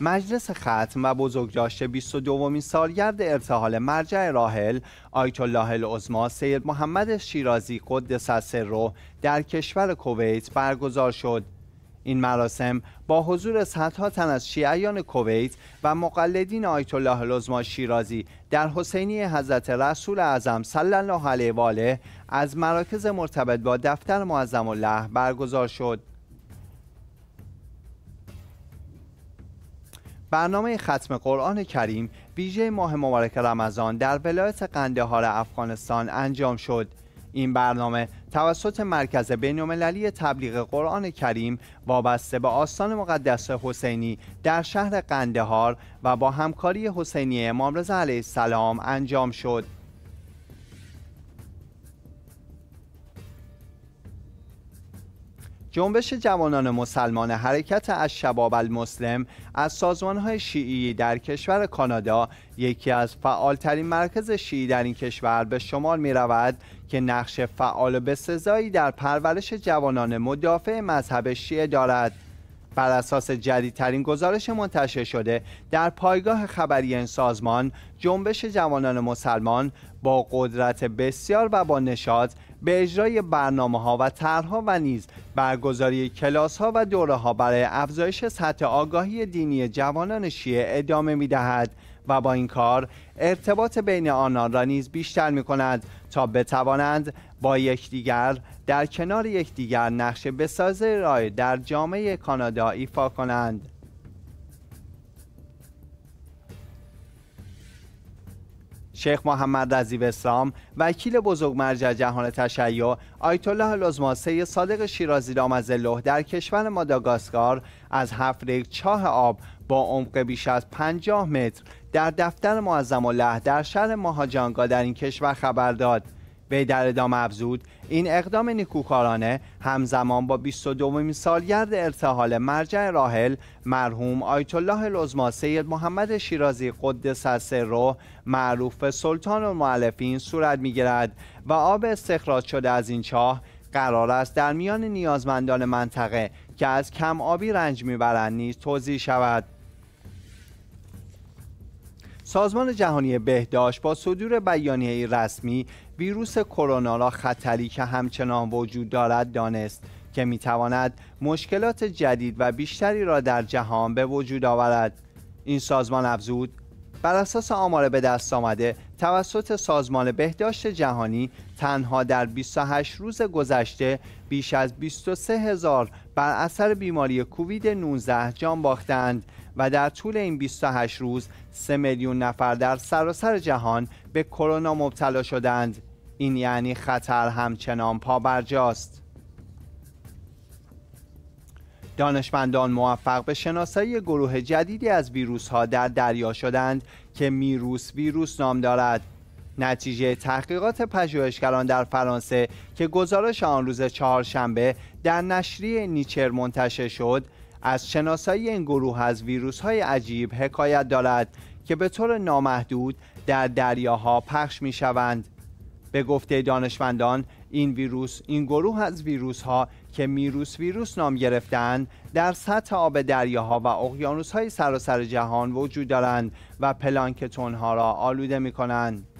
مجلس ختم و بزرگداشت 22 سالگرد ارتحال مرجع راحل آیت الله العظما سید محمد شیرازی قدس رو در کشور کویت برگزار شد این مراسم با حضور صدها تن از شیعیان کویت و مقلدین آیت الله العظما شیرازی در حسینی حضرت رسول اعظم صلی الله علیه و آله از مراکز مرتبط با دفتر معظم الله برگزار شد برنامه ختم قرآن کریم ویژه ماه مبارک رمضان در ولایت قندهار افغانستان انجام شد این برنامه توسط مرکز بینالمللی تبلیغ قرآن کریم وابسته به آستان مقدس حسینی در شهر قندهار و با همکاری حسینی امام رضا علیه السلام انجام شد جنبش جوانان مسلمان حرکت از شباب المسلم از سازمانهای شیعی در کشور کانادا یکی از فعالترین مرکز شیعی در این کشور به شمار می رود که نقش فعال و بسزایی در پرورش جوانان مدافع مذهب شیعه دارد بر اساس جدیدترین گزارش منتشر شده در پایگاه خبری این سازمان جنبش جوانان مسلمان با قدرت بسیار و با نشاط به اجرای برنامه ها و طرحها و نیز برگزاری کلاس ها و دوره ها برای افزایش سطح آگاهی دینی جوانان شیعه ادامه می و با این کار ارتباط بین آنان را نیز بیشتر می کند تا بتوانند با یکدیگر در کنار یکدیگر نقش بساز رای در جامعه کانادا ایفا کنند. شیخ محمد عزیز اسلام وکیل بزرگ مرجع جهان تشیع آیت الله لزماسه صادق شیرازی له در کشور ماداگاسکار از هفت چاه آب با عمق بیش از 50 متر در دفتر معظم الله در شهر ماهاجانگا در این کشور خبر داد وی در ادامه افزود این اقدام نیکوکارانه همزمان با 22 سالگرد ارتحال مرجع راحل مرحوم آیت الله لزما سید محمد شیرازی قدس رو معروف سلطان المعلفین صورت میگیرد و آب استخراج شده از این چاه قرار است در میان نیازمندان منطقه که از کم آبی رنج میبرند نیز توضیح شود سازمان جهانی بهداشت با صدور بیانیه رسمی ویروس کرونا را خطری که همچنان وجود دارد دانست که میتواند مشکلات جدید و بیشتری را در جهان به وجود آورد این سازمان افزود بر اساس آمار به دست آمده توسط سازمان بهداشت جهانی تنها در 28 روز گذشته بیش از 23 هزار بر اثر بیماری کووید 19 جان باختند و در طول این 28 روز 3 میلیون نفر در سراسر جهان به کرونا مبتلا شدند این یعنی خطر همچنان پابرجاست دانشمندان موفق به شناسایی گروه جدیدی از ویروس ها در دریا شدند که میروس ویروس نام دارد نتیجه تحقیقات پژوهشگران در فرانسه که گزارش آن روز چهارشنبه در نشریه نیچر منتشر شد از شناسایی این گروه از ویروس های عجیب حکایت دارد که به طور نامحدود در دریاها پخش می شوند. به گفته دانشمندان این ویروس این گروه از ویروس ها که میروس ویروس نام گرفتند در سطح آب دریاها و اقیانوس های سراسر جهان وجود دارند و پلانکتون ها را آلوده می کنند.